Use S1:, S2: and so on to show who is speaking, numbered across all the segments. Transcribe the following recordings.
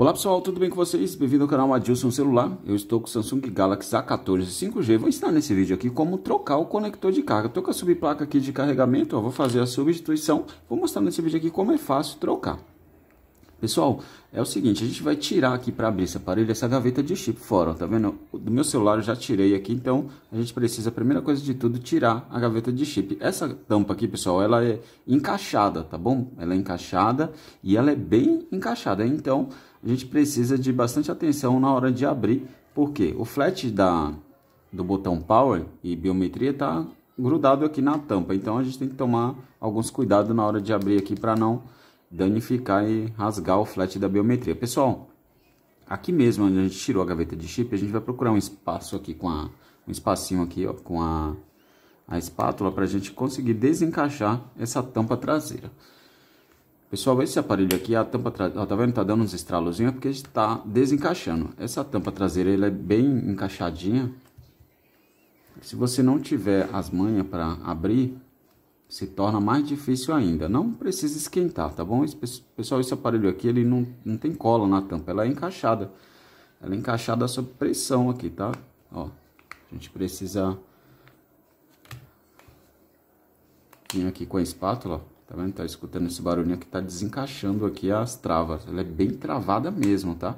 S1: Olá pessoal, tudo bem com vocês? Bem-vindo ao canal Adilson Celular. Eu estou com o Samsung Galaxy A14 5G. Vou ensinar nesse vídeo aqui como trocar o conector de carga. Estou com a subplaca aqui de carregamento, ó, vou fazer a substituição. Vou mostrar nesse vídeo aqui como é fácil trocar. Pessoal, é o seguinte, a gente vai tirar aqui para abrir esse aparelho essa gaveta de chip fora, ó, tá vendo? Do meu celular eu já tirei aqui, então a gente precisa, a primeira coisa de tudo, tirar a gaveta de chip. Essa tampa aqui, pessoal, ela é encaixada, tá bom? Ela é encaixada e ela é bem encaixada, então a gente precisa de bastante atenção na hora de abrir, porque o flat da, do botão Power e Biometria está grudado aqui na tampa, então a gente tem que tomar alguns cuidados na hora de abrir aqui para não danificar e rasgar o flat da biometria. Pessoal, aqui mesmo onde a gente tirou a gaveta de chip, a gente vai procurar um espaço aqui com a, um espacinho aqui ó, com a, a espátula para a gente conseguir desencaixar essa tampa traseira. Pessoal, esse aparelho aqui, a tampa traseira, tá vendo? Tá dando uns estralozinhos, é porque está desencaixando. Essa tampa traseira, ela é bem encaixadinha. Se você não tiver as manhas para abrir, se torna mais difícil ainda. Não precisa esquentar, tá bom? Esse, pessoal, esse aparelho aqui, ele não, não tem cola na tampa, ela é encaixada. Ela é encaixada sob pressão aqui, tá? Ó, a gente precisa... Vim aqui com a espátula, ó Tá vendo? Tá escutando esse barulhinho que tá desencaixando aqui as travas. Ela é bem travada mesmo, tá?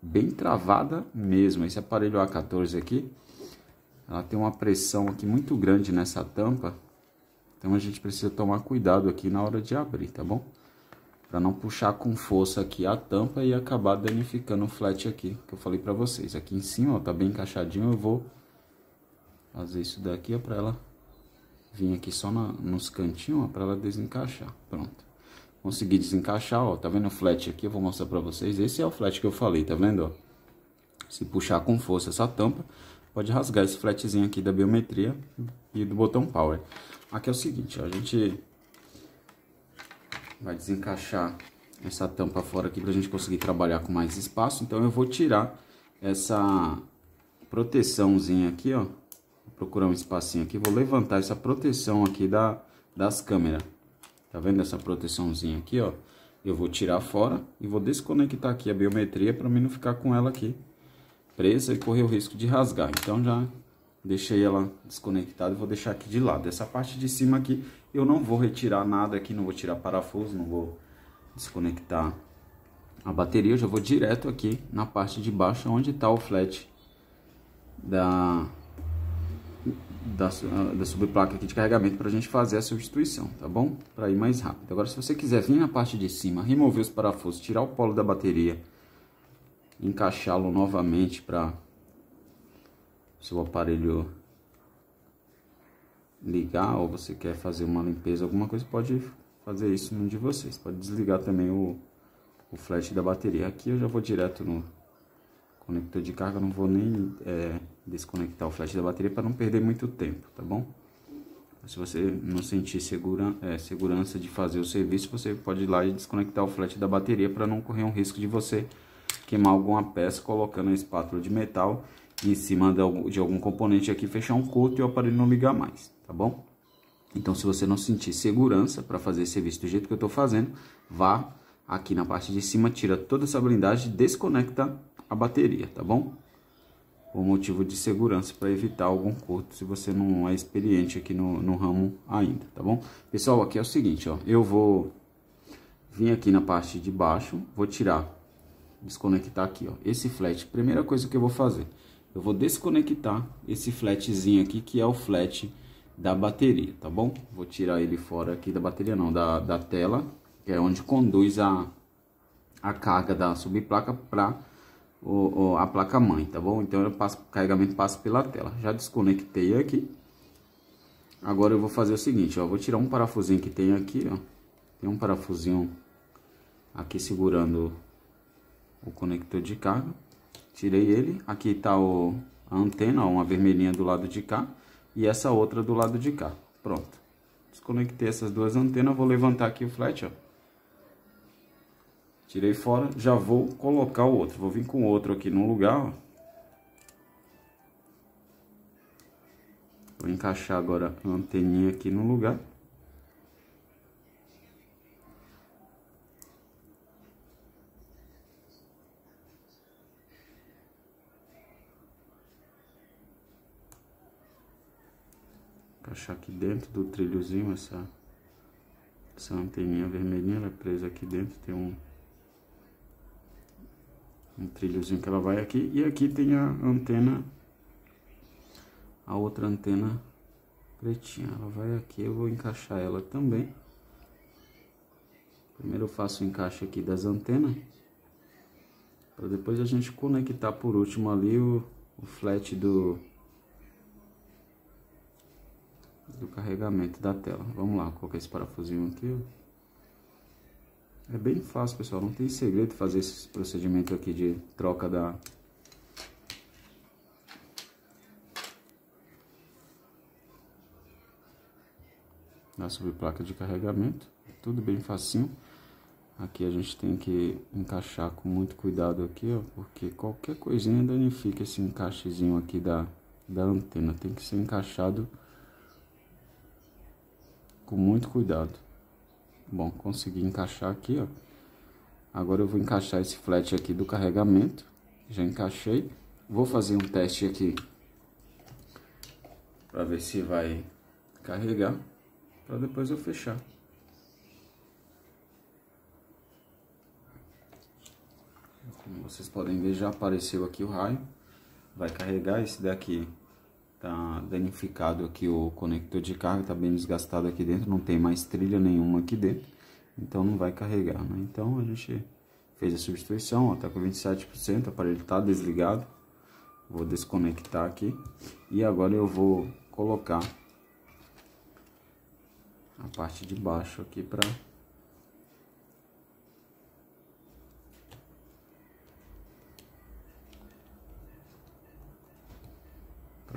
S1: Bem travada mesmo. Esse aparelho A14 aqui, ela tem uma pressão aqui muito grande nessa tampa. Então a gente precisa tomar cuidado aqui na hora de abrir, tá bom? Pra não puxar com força aqui a tampa e acabar danificando o flat aqui, que eu falei pra vocês. Aqui em cima, ó, tá bem encaixadinho, eu vou fazer isso daqui, para pra ela Vim aqui só na, nos cantinhos, para ela desencaixar. Pronto. Consegui desencaixar, ó. Tá vendo o flat aqui? Eu vou mostrar para vocês. Esse é o flat que eu falei, tá vendo, ó? Se puxar com força essa tampa, pode rasgar esse flatzinho aqui da biometria e do botão power. Aqui é o seguinte, ó, a gente vai desencaixar essa tampa fora aqui para a gente conseguir trabalhar com mais espaço. Então eu vou tirar essa proteçãozinha aqui, ó, procurar um espacinho aqui, vou levantar essa proteção aqui da, das câmeras. Tá vendo essa proteçãozinha aqui, ó? Eu vou tirar fora e vou desconectar aqui a biometria para mim não ficar com ela aqui presa e correr o risco de rasgar. Então já deixei ela desconectada e vou deixar aqui de lado. Essa parte de cima aqui eu não vou retirar nada aqui, não vou tirar parafuso, não vou desconectar a bateria. Eu já vou direto aqui na parte de baixo onde está o flat da da, ah, da subplaca aqui de carregamento para a gente fazer a substituição, tá bom? Para ir mais rápido. Agora, se você quiser vir na parte de cima, remover os parafusos, tirar o polo da bateria, encaixá-lo novamente para seu aparelho ligar ou você quer fazer uma limpeza, alguma coisa, pode fazer isso num de vocês. Pode desligar também o, o flash da bateria. Aqui eu já vou direto no Conector de carga, eu não vou nem é, desconectar o flash da bateria para não perder muito tempo, tá bom? Se você não sentir segura, é, segurança de fazer o serviço, você pode ir lá e desconectar o flash da bateria para não correr um risco de você queimar alguma peça colocando a espátula de metal em cima de algum, de algum componente aqui, fechar um coto e o aparelho não ligar mais, tá bom? Então, se você não sentir segurança para fazer esse serviço do jeito que eu estou fazendo, vá aqui na parte de cima, tira toda essa blindagem, desconecta a bateria, tá bom? Por motivo de segurança, para evitar algum curto, se você não é experiente aqui no, no ramo ainda, tá bom? Pessoal, aqui é o seguinte, ó, eu vou vir aqui na parte de baixo, vou tirar, desconectar aqui, ó, esse flat. Primeira coisa que eu vou fazer, eu vou desconectar esse flatzinho aqui, que é o flat da bateria, tá bom? Vou tirar ele fora aqui da bateria, não, da, da tela, que é onde conduz a, a carga da subplaca para o, o, a placa mãe, tá bom? Então eu passo, o carregamento passa pela tela. Já desconectei aqui. Agora eu vou fazer o seguinte, ó, vou tirar um parafusinho que tem aqui, ó. Tem um parafusinho aqui segurando o conector de carga. Tirei ele. Aqui tá o, a antena, ó, uma vermelhinha do lado de cá e essa outra do lado de cá. Pronto. Desconectei essas duas antenas, vou levantar aqui o flat, ó. Tirei fora, já vou colocar o outro. Vou vir com outro aqui no lugar, ó. Vou encaixar agora a anteninha aqui no lugar. Encaixar aqui dentro do trilhozinho essa, essa anteninha vermelhinha, ela é presa aqui dentro, tem um um trilhozinho que ela vai aqui. E aqui tem a antena, a outra antena pretinha. Ela vai aqui, eu vou encaixar ela também. Primeiro eu faço o encaixe aqui das antenas. Para depois a gente conectar por último ali o, o flat do, do carregamento da tela. Vamos lá, colocar esse parafusinho aqui, ó. É bem fácil, pessoal. Não tem segredo fazer esse procedimento aqui de troca da... Da subplaca de carregamento. Tudo bem facinho. Aqui a gente tem que encaixar com muito cuidado aqui, ó. Porque qualquer coisinha danifica esse encaixezinho aqui da, da antena. Tem que ser encaixado com muito cuidado. Bom, consegui encaixar aqui, ó. Agora eu vou encaixar esse flat aqui do carregamento. Já encaixei. Vou fazer um teste aqui para ver se vai carregar, para depois eu fechar. Como vocês podem ver, já apareceu aqui o raio. Vai carregar esse daqui Tá danificado aqui o conector de carga, tá bem desgastado aqui dentro, não tem mais trilha nenhuma aqui dentro. Então não vai carregar, né? Então a gente fez a substituição, ó, tá com 27%, o aparelho tá desligado. Vou desconectar aqui e agora eu vou colocar a parte de baixo aqui para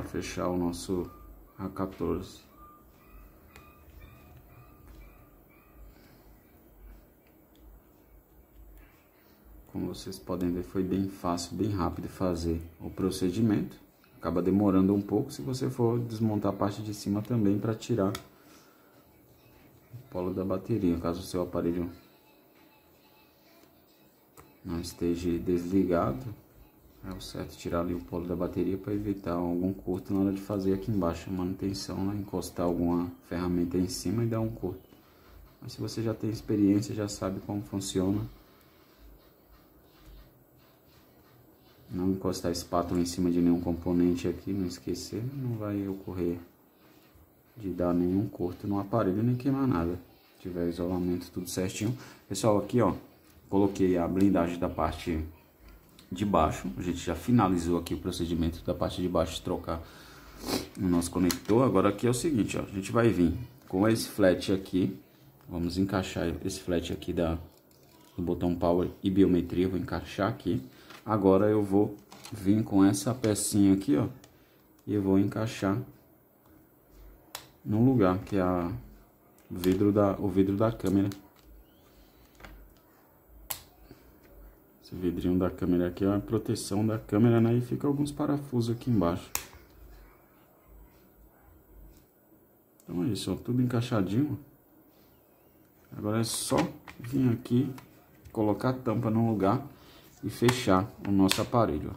S1: fechar o nosso A14. Como vocês podem ver, foi bem fácil, bem rápido fazer o procedimento. Acaba demorando um pouco se você for desmontar a parte de cima também para tirar o polo da bateria, caso o seu aparelho não esteja desligado. É o certo tirar ali o polo da bateria para evitar algum curto na hora de fazer aqui embaixo a manutenção, né? encostar alguma ferramenta em cima e dar um curto. Mas se você já tem experiência, já sabe como funciona. Não encostar a espátula em cima de nenhum componente aqui, não esquecer, não vai ocorrer de dar nenhum curto no aparelho nem queimar nada. Se tiver isolamento tudo certinho. Pessoal, aqui ó, coloquei a blindagem da parte de baixo. A gente já finalizou aqui o procedimento da parte de baixo de trocar o nosso conector. Agora aqui é o seguinte, ó, a gente vai vir com esse flat aqui, vamos encaixar esse flat aqui da, do botão power e biometria, vou encaixar aqui. Agora eu vou vir com essa pecinha aqui, ó, e eu vou encaixar no lugar que é a vidro da, o vidro da câmera. Esse vidrinho da câmera aqui é uma proteção da câmera, né? E fica alguns parafusos aqui embaixo. Então é isso, ó, tudo encaixadinho. Agora é só vir aqui, colocar a tampa no lugar e fechar o nosso aparelho.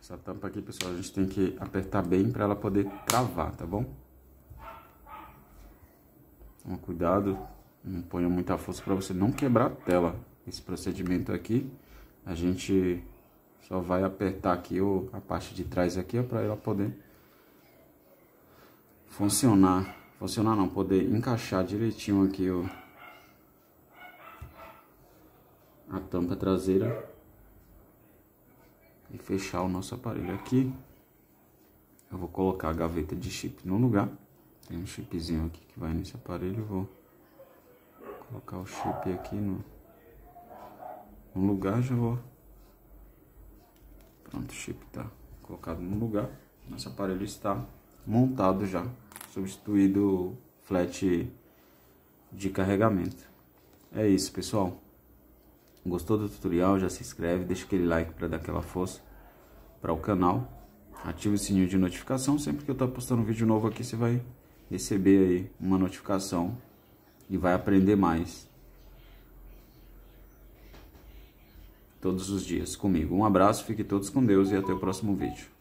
S1: Essa tampa aqui, pessoal, a gente tem que apertar bem para ela poder travar, tá bom? Toma cuidado, não ponha muita força para você não quebrar a tela. Esse procedimento aqui, a gente só vai apertar aqui o, a parte de trás aqui para ela poder funcionar. Funcionar não, poder encaixar direitinho aqui o, a tampa traseira e fechar o nosso aparelho aqui. Eu vou colocar a gaveta de chip no lugar. Tem um chipzinho aqui que vai nesse aparelho. Vou colocar o chip aqui no, no lugar. Já vou. Pronto, o chip tá colocado no lugar. Nosso aparelho está montado já. Substituído o flat de carregamento. É isso, pessoal. Gostou do tutorial? Já se inscreve, deixa aquele like para dar aquela força para o canal. Ative o sininho de notificação, sempre que eu estou postando um vídeo novo aqui, você vai receber aí uma notificação e vai aprender mais todos os dias comigo. Um abraço, fique todos com Deus e até o próximo vídeo.